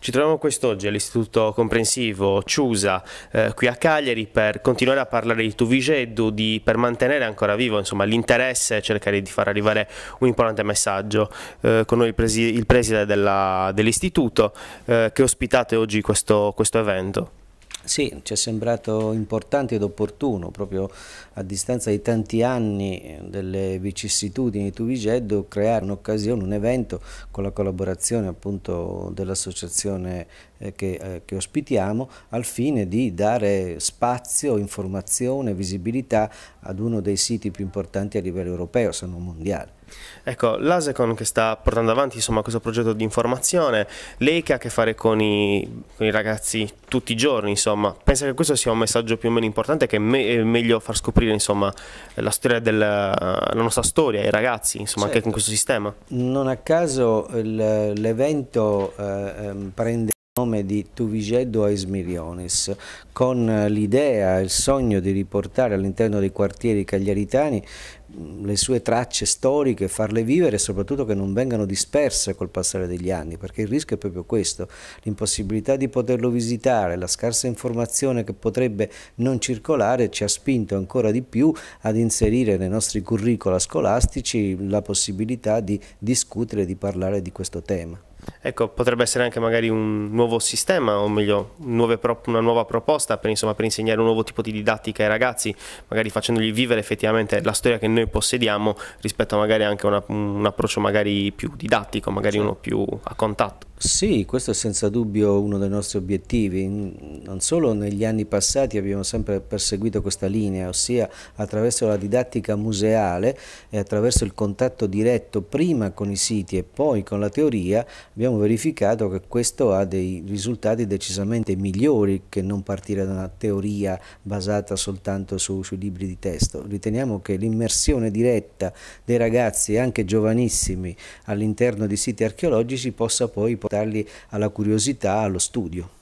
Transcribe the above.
Ci troviamo quest'oggi all'Istituto Comprensivo Ciusa eh, qui a Cagliari per continuare a parlare di Tuvigeddu, di, per mantenere ancora vivo l'interesse e cercare di far arrivare un importante messaggio. Eh, con noi il, presi il preside dell'istituto eh, che ospitate oggi questo, questo evento. Sì, ci è sembrato importante ed opportuno, proprio a distanza di tanti anni eh, delle vicissitudini di Tuvigeddo, creare un'occasione, un evento con la collaborazione appunto dell'associazione eh, che, eh, che, ospitiamo al fine di dare spazio, informazione, visibilità ad uno dei siti più importanti a livello europeo, se non mondiale. Ecco, l'ASECON che sta portando avanti insomma, questo progetto di informazione, lei che ha a che fare con i, con i ragazzi tutti i giorni, insomma, pensa che questo sia un messaggio più o meno importante che me, è meglio far scoprire insomma, la, storia del, la nostra storia ai ragazzi, insomma, certo. anche con questo sistema? Non a caso l'evento eh, ehm, prende nome di Tuvigeddo a Esmiriones, con eh, l'idea e il sogno di riportare all'interno dei quartieri cagliaritani le sue tracce storiche, farle vivere e soprattutto che non vengano disperse col passare degli anni, perché il rischio è proprio questo, l'impossibilità di poterlo visitare, la scarsa informazione che potrebbe non circolare ci ha spinto ancora di più ad inserire nei nostri curricula scolastici la possibilità di discutere, e di parlare di questo tema. Ecco, potrebbe essere anche magari un nuovo sistema, o meglio, una nuova proposta per, insomma, per, insegnare un nuovo tipo di didattica ai ragazzi, magari facendogli vivere effettivamente la storia che noi possediamo rispetto a magari anche una, un approccio magari più didattico, magari uno più a contatto. Sì, questo è senza dubbio uno dei nostri obiettivi. Non solo negli anni passati abbiamo sempre perseguito questa linea, ossia attraverso la didattica museale e attraverso il contatto diretto prima con i siti e poi con la teoria, abbiamo verificato che questo ha dei risultati decisamente migliori che non partire da una teoria basata soltanto su, sui libri di testo. Riteniamo che l'immersione diretta dei ragazzi, anche giovanissimi, all'interno di siti archeologici possa poi portare portarli alla curiosità, allo studio.